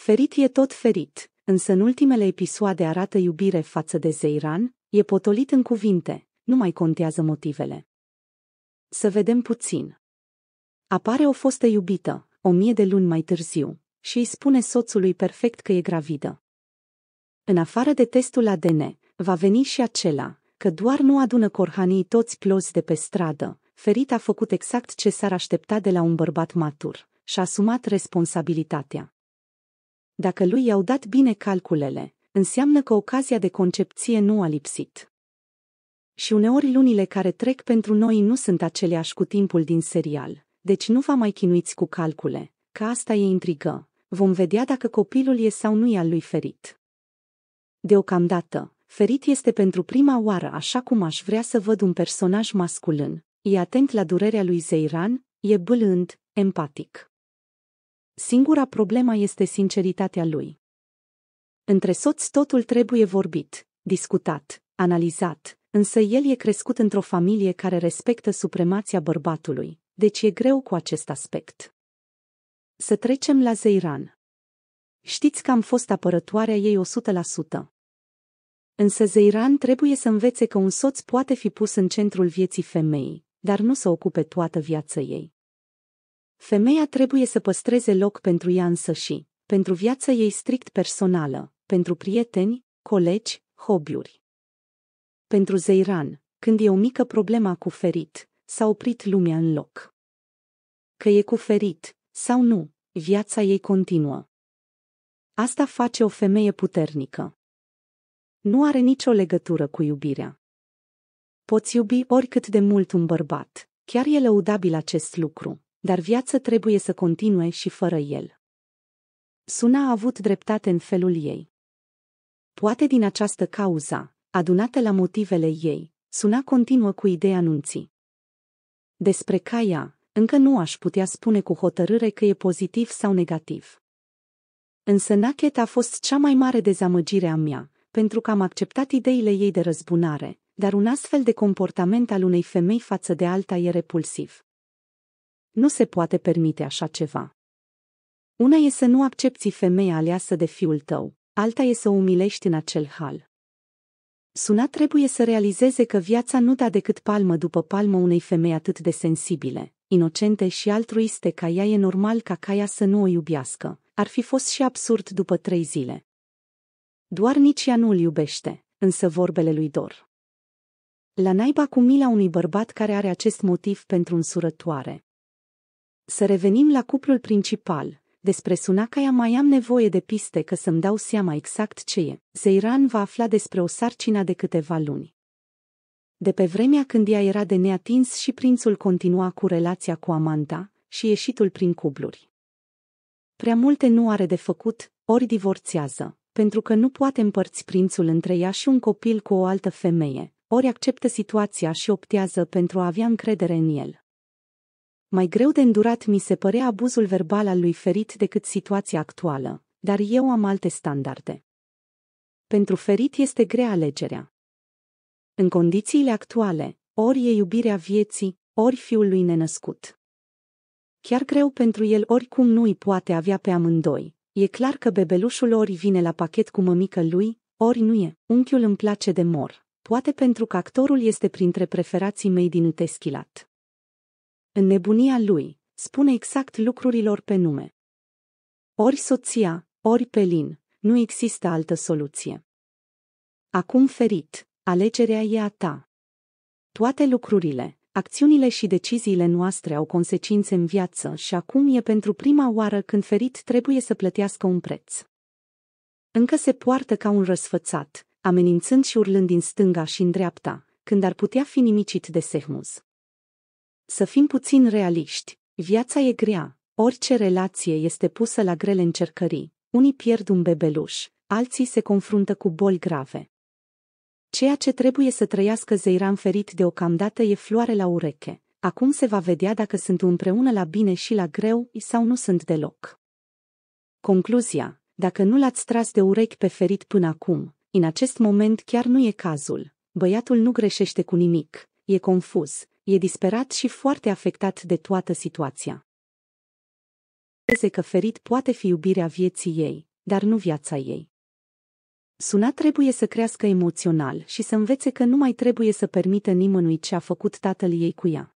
Ferit e tot ferit, însă în ultimele episoade arată iubire față de Zeiran, e potolit în cuvinte, nu mai contează motivele. Să vedem puțin. Apare o fostă iubită, o mie de luni mai târziu, și îi spune soțului perfect că e gravidă. În afară de testul ADN, va veni și acela, că doar nu adună corhanii toți clozi de pe stradă, Ferit a făcut exact ce s-ar aștepta de la un bărbat matur și-a asumat responsabilitatea. Dacă lui i-au dat bine calculele, înseamnă că ocazia de concepție nu a lipsit. Și uneori lunile care trec pentru noi nu sunt aceleași cu timpul din serial, deci nu vă mai chinuiți cu calcule, că asta e intrigă. Vom vedea dacă copilul e sau nu e al lui Ferit. Deocamdată, Ferit este pentru prima oară așa cum aș vrea să văd un personaj masculin. E atent la durerea lui Zeiran, e bâlând, empatic singura problemă este sinceritatea lui. Între soți totul trebuie vorbit, discutat, analizat, însă el e crescut într-o familie care respectă supremația bărbatului, deci e greu cu acest aspect. Să trecem la Zeiran. Știți că am fost apărătoarea ei 100%. Însă Zeiran trebuie să învețe că un soț poate fi pus în centrul vieții femeii, dar nu să ocupe toată viața ei. Femeia trebuie să păstreze loc pentru ea însăși, pentru viața ei strict personală, pentru prieteni, colegi, hobby-uri. Pentru Zeiran, când e o mică problemă cu ferit, s-a oprit lumea în loc. Că e cu ferit, sau nu, viața ei continuă. Asta face o femeie puternică. Nu are nicio legătură cu iubirea. Poți iubi oricât de mult un bărbat, chiar e lăudabil acest lucru, dar viața trebuie să continue și fără el. Suna a avut dreptate în felul ei. Poate din această cauza, adunată la motivele ei, Suna continuă cu ideea anunții. Despre Caia, încă nu aș putea spune cu hotărâre că e pozitiv sau negativ. Însă Nachet a fost cea mai mare dezamăgire a mea, pentru că am acceptat ideile ei de răzbunare, dar un astfel de comportament al unei femei față de alta e repulsiv. Nu se poate permite așa ceva. Una e să nu accepti femeia aleasă de fiul tău, alta e să o umilești în acel hal. Suna trebuie să realizeze că viața nu da decât palmă după palmă unei femei atât de sensibile, inocente și altruiste ca ea e normal ca Caia să nu o iubească, ar fi fost și absurd după trei zile. Doar nici ea nu îl iubește, însă vorbele lui Dor. La naiba cu mila unui bărbat care are acest motiv pentru însurătoare, să revenim la cuplul principal. Despre Sunakaya mai am nevoie de piste că să-mi dau seama exact ce e. Zeiran va afla despre o sarcină de câteva luni. De pe vremea când ea era de neatins și prințul continua cu relația cu Amanda și ieșitul prin cubluri. Prea multe nu are de făcut, ori divorțează, pentru că nu poate împărți prințul între ea și un copil cu o altă femeie, ori acceptă situația și optează pentru a avea încredere în el. Mai greu de îndurat mi se părea abuzul verbal al lui Ferit decât situația actuală, dar eu am alte standarde. Pentru Ferit este grea alegerea. În condițiile actuale, ori e iubirea vieții, ori fiul lui nenăscut. Chiar greu pentru el oricum nu îi poate avea pe amândoi. E clar că bebelușul ori vine la pachet cu mămică lui, ori nu e. Unchiul îmi place de mor. Poate pentru că actorul este printre preferații mei din Teschilat. În nebunia lui, spune exact lucrurilor pe nume. Ori soția, ori Pelin, nu există altă soluție. Acum ferit, alegerea e a ta. Toate lucrurile, acțiunile și deciziile noastre au consecințe în viață și acum e pentru prima oară când ferit trebuie să plătească un preț. Încă se poartă ca un răsfățat, amenințând și urlând din stânga și în dreapta, când ar putea fi nimicit de Sehmuz. Să fim puțin realiști, viața e grea, orice relație este pusă la grele încercării, unii pierd un bebeluș, alții se confruntă cu boli grave. Ceea ce trebuie să trăiască Zeiran ferit deocamdată e floare la ureche, acum se va vedea dacă sunt împreună la bine și la greu sau nu sunt deloc. Concluzia, dacă nu l-ați tras de urechi pe ferit până acum, în acest moment chiar nu e cazul, băiatul nu greșește cu nimic, e confuz, e disperat și foarte afectat de toată situația. Crede că ferit poate fi iubirea vieții ei, dar nu viața ei. Suna trebuie să crească emoțional și să învețe că nu mai trebuie să permită nimănui ce a făcut tatăl ei cu ea.